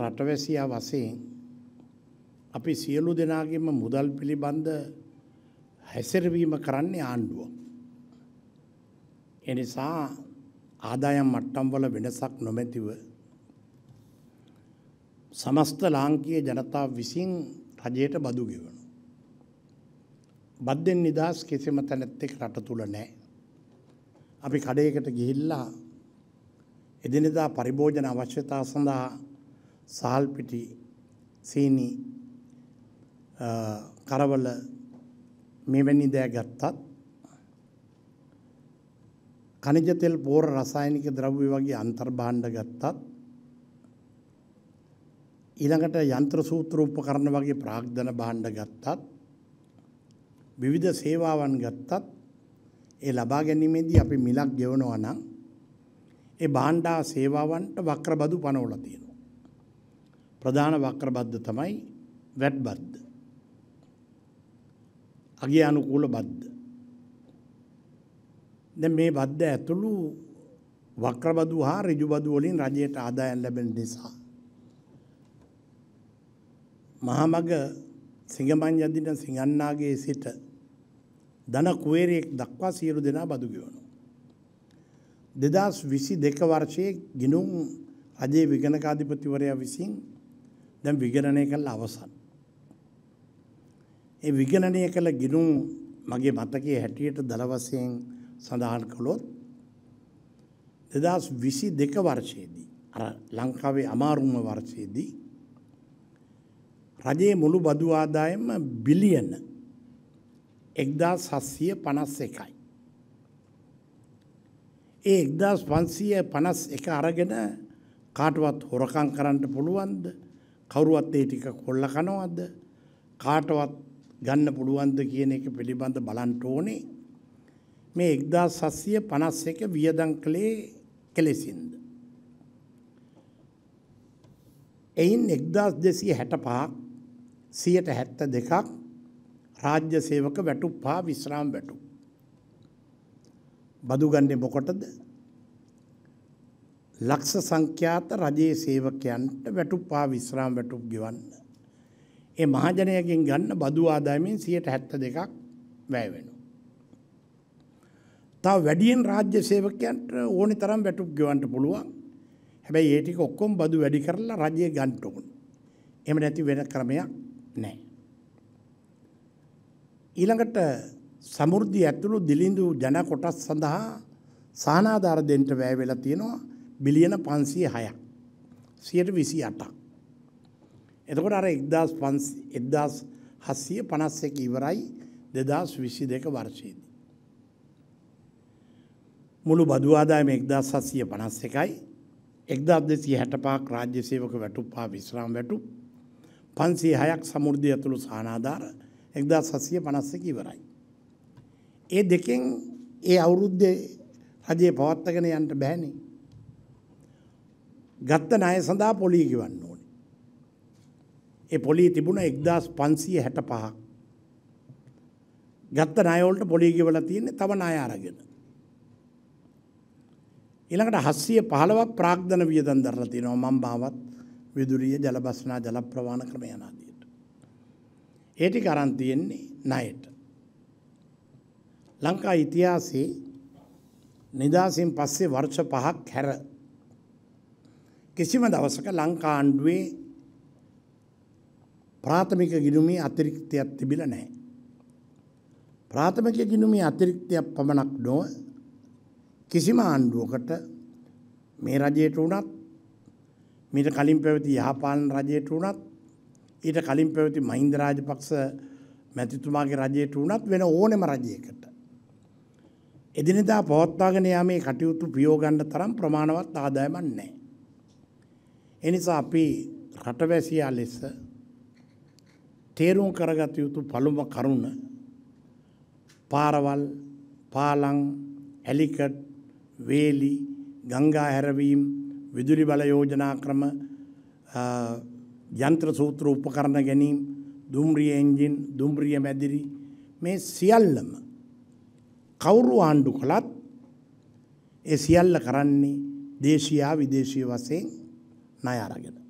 රටවැසියා වසයෙන් අපි සියලු දෙනාගේම මුදල් පිළිබඳ හැසිරවීම කරන්නේ ආණ්ඩුව. එනිසා ආදායම් මට්ටම්වල වෙනසක් නොමැතිව සමස්ත ලාංකීය ජනතාව විසින් රජයට බදු ගෙවනු. බද්දෙන් නිදහස් කිසිම තැනැත්තෙක් රට තුළ නෑ. අපි කඩයකට ගිහිල්ලා එදිනෙදා පරිභෝජන අවශ්‍යතා සඳහා சால்பிட்டி සීනි කරවල මෙවැනි දෑ ගත්තත් කනිජ තෙල් පෝර රසායනික ද්‍රව්‍ය වගේ අන්තර්භාණ්ඩ ගත්තත් ඊළඟට යන්ත්‍ර සූත්‍ර උපකරණ වගේ ප්‍රාග්ධන භාණ්ඩ ගත්තත් විවිධ සේවාවන් ගත්තත් ඒ ලබා ගැනීමේදී අපි මිලක් ගෙවනවා නම් ඒ භාණ්ඩා සේවාවන්ට වක්‍රබදු පනවලා තියෙනවා ප්‍රධාන වක්‍ර බද්ධ තමයි වැට් බද්ධ. අගේ අනුකූල බද්ධ. දැන් මේ බද්ධ ඇතුළු වක්‍ර බදු හා ඍජු බදු වලින් රජයට ආදායම් ලැබෙන නිසා මහා මග සිඟමන් යදින සිඟන්නාගේ සිට ධන කුවේරයෙක් දක්වා සියලු දෙනා බදු ගෙවනවා. 2022 වර්ෂයේ ගිනුම් අජේ විගණකාධිපතිවරයා විසින් දැන් විගණනය කළා අවසන්. ඒ විගණනය කළ ගිනුම් මගේ මතකයේ හැටියට දල වශයෙන් සඳහන් කළොත් 2022 වර්ෂයේදී අර ලංකාවේ අමාරුම වර්ෂයේදී රජයේ මුළු බදු ආදායම බිලියන 1751යි. ඒ 1551 අරගෙන කාටවත් හොරකම් කරන්න පුළුවන්ද? කවුරුවත් ඒ ටික කොල්ල කනවද කාටවත් ගන්න පුළුවන්ද කියන එක පිළිබඳ බලන්ට ඕනේ මේ එක්දා සස්සිය පනස් එක වියදං කළේ කෙලෙසින්ද. එයින් එක්දස් දෙසිය හැට පහක් සියට හැත්ත දෙකක් රාජ්‍ය සේවක වැටු පා විශ්‍රාම් වැටු. බදුගන්නේ මොකොටද ලක්ෂ සංඛ්‍යාත රජයේ සේවකයන්ට වැටුප්පා විශ්‍රාම වැටුප් ගෙවන්න. ඒ මහජනයගෙන් ගන්න බදු ආදායමෙන් 72ක් වැය වෙනවා. තව වැඩියෙන් රාජ්‍ය සේවකයන්ට ඕනි තරම් වැටුප් ගෙවන්න පුළුවන්. හැබැයි ඒ ටික ඔක්කොම බදු වැඩි කරලා රජයේ ගන්න ඕන. එහෙම නැති වෙන ක්‍රමයක් නැහැ. ඊළඟට සමෘද්ධි ඇතුළු දිලිඳු ජන කොටස් සඳහා සානාධාර දෙන්න වැය වෙලා තියෙනවා. බිලියන 506ක් 128ක් එතකොට අර 1500 1751 ඉවරයි 2022 වර්ෂයේදී මුළු බදු ආදායම 1751යි 1265ක් රාජ්‍ය සේවක වැටුප් හා විශ්‍රාම වැටුප් 506ක් සමෘද්ධිය ඇතුළු සහනාධාර 1751 ඉවරයි. ඒ දෙකෙන් ඒ අවුරුද්දේ රජයේ පවත්වාගෙන යන්න බෑනේ. ගත්ත ණය සඳහා පොලී ගෙවන්න ඕනේ. ඒ පොලී තිබුණ 1565ක්. ගත්ත ණය වලට පොලී ගෙවලා තියෙන්නේ තව ණය අරගෙන. ඊළඟට 715ක් ප්‍රාග්ධන වියදම් දරලා තිනවා මම මාවත් විදුලිය ජලබස්නා ජල ප්‍රවාහන ක්‍රම යන ආදියට. ඒ ටික අරන් තියෙන්නේ ණයට. ලංකා ඉතිහාසයේ නිදාසින් පස්සේ වර්ෂ පහක් හැර කිසිම දවසක ලංකාණ්ඩුවේ ප්‍රාථමික ගිනුමේ අතිරික්තයක් තිබිල නැහැ. ප්‍රාථමික ගිනුමේ අතිරික්තයක් පමණක් නොව කිසිම ආණ්ඩුවකට මේ රජයට වුණත් මීට කලින් පැවති යහපාලන රජයට වුණත් ඊට කලින් පැවති මහින්ද රාජපක්ෂ මැතිතුමාගේ රජයට වුණත් වෙන ඕනෙම රජයකට. එදිනෙදා පවත්වාගෙන යාමේ කටයුතු ප්‍රියෝගන්න තරම් ප්‍රමාණවත් ආදායමක් නැහැ. එනිසා අපි රටවැසියා ලෙස තේරුම් කරගත යුතු පළුම කරුණ පාරවල් පාලං ඇලිකට් වේලි ගංගා හැරවීම් විදුලි බල යෝජනා ක්‍රම යන්ත්‍ර සූත්‍ර උපකරණ ගැනීම් දුම්රිය එන්ජින් දුම්රිය මැදිරි මේ සියල්ලම කවුරු ආණ්ඩු කළත් ඒ සියල්ල කරන්නේ දේශීය විදේශීය වශයෙන් ණය අරගෙන.